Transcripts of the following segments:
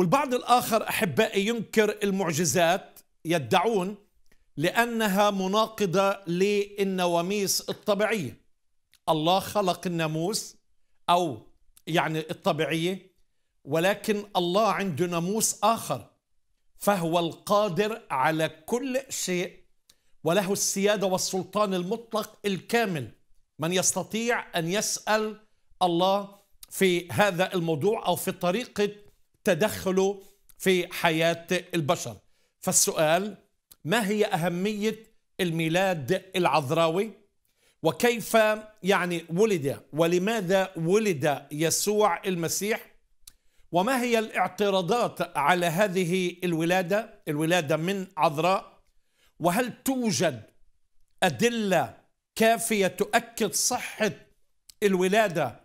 والبعض الآخر أحبائي ينكر المعجزات يدعون لأنها مناقضة للنواميس الطبيعية الله خلق الناموس أو يعني الطبيعية ولكن الله عنده ناموس آخر فهو القادر على كل شيء وله السيادة والسلطان المطلق الكامل من يستطيع أن يسأل الله في هذا الموضوع أو في طريقة تدخله في حياه البشر فالسؤال ما هي اهميه الميلاد العذراوي وكيف يعني ولد ولماذا ولد يسوع المسيح وما هي الاعتراضات على هذه الولاده الولاده من عذراء وهل توجد ادله كافيه تؤكد صحه الولاده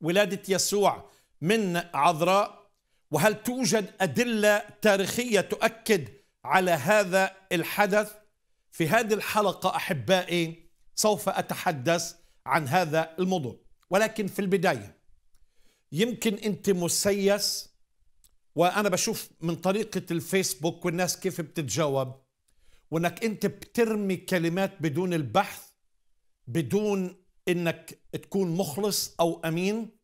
ولاده يسوع من عذراء وهل توجد أدلة تاريخية تؤكد على هذا الحدث؟ في هذه الحلقة أحبائي سوف أتحدث عن هذا الموضوع ولكن في البداية يمكن أنت مسيس وأنا بشوف من طريقة الفيسبوك والناس كيف بتتجاوب وأنك أنت بترمي كلمات بدون البحث بدون أنك تكون مخلص أو أمين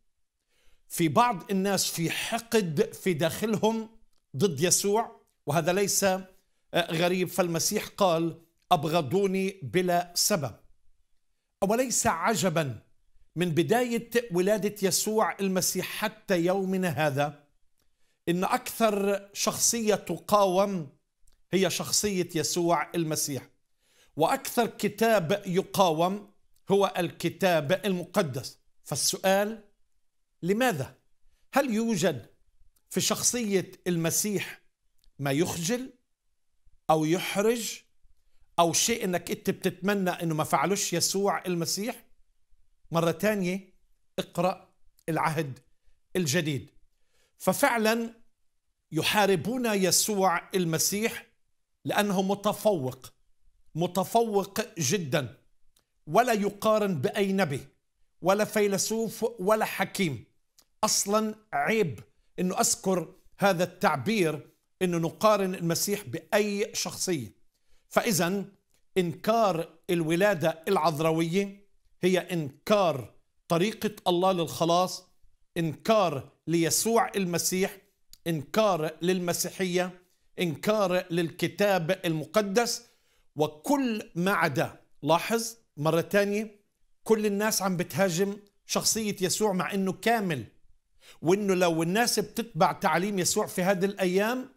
في بعض الناس في حقد في داخلهم ضد يسوع وهذا ليس آه، غريب فالمسيح قال ابغضوني بلا سبب اوليس عجبا من بدايه ولاده يسوع المسيح حتى يومنا هذا ان اكثر شخصيه تقاوم هي شخصيه يسوع المسيح واكثر كتاب يقاوم هو الكتاب المقدس فالسؤال لماذا؟ هل يوجد في شخصية المسيح ما يخجل أو يحرج أو شيء أنك أنت بتتمنى أنه ما فعلوش يسوع المسيح؟ مرة تانية اقرأ العهد الجديد ففعلا يحاربون يسوع المسيح لأنه متفوق متفوق جدا ولا يقارن بأي نبي ولا فيلسوف ولا حكيم اصلا عيب انه اذكر هذا التعبير انه نقارن المسيح باي شخصيه فاذا انكار الولاده العذراويه هي انكار طريقه الله للخلاص انكار ليسوع المسيح انكار للمسيحيه انكار للكتاب المقدس وكل ما عدا لاحظ مره ثانيه كل الناس عم بتهاجم شخصيه يسوع مع انه كامل وانه لو الناس بتتبع تعليم يسوع في هذه الايام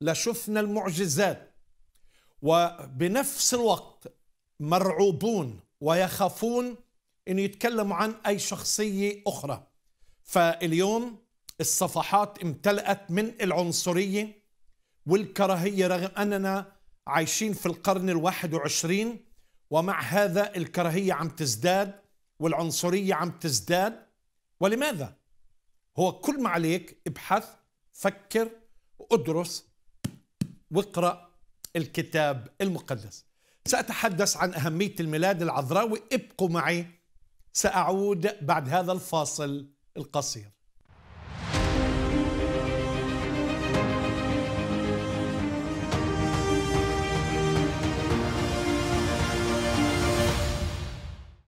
لشفنا المعجزات وبنفس الوقت مرعوبون ويخافون ان يتكلموا عن اي شخصيه اخرى فاليوم الصفحات امتلأت من العنصريه والكراهيه رغم اننا عايشين في القرن الواحد وعشرين ومع هذا الكراهيه عم تزداد والعنصريه عم تزداد ولماذا هو كل ما عليك ابحث فكر وادرس واقرأ الكتاب المقدس سأتحدث عن أهمية الميلاد العذراوي ابقوا معي سأعود بعد هذا الفاصل القصير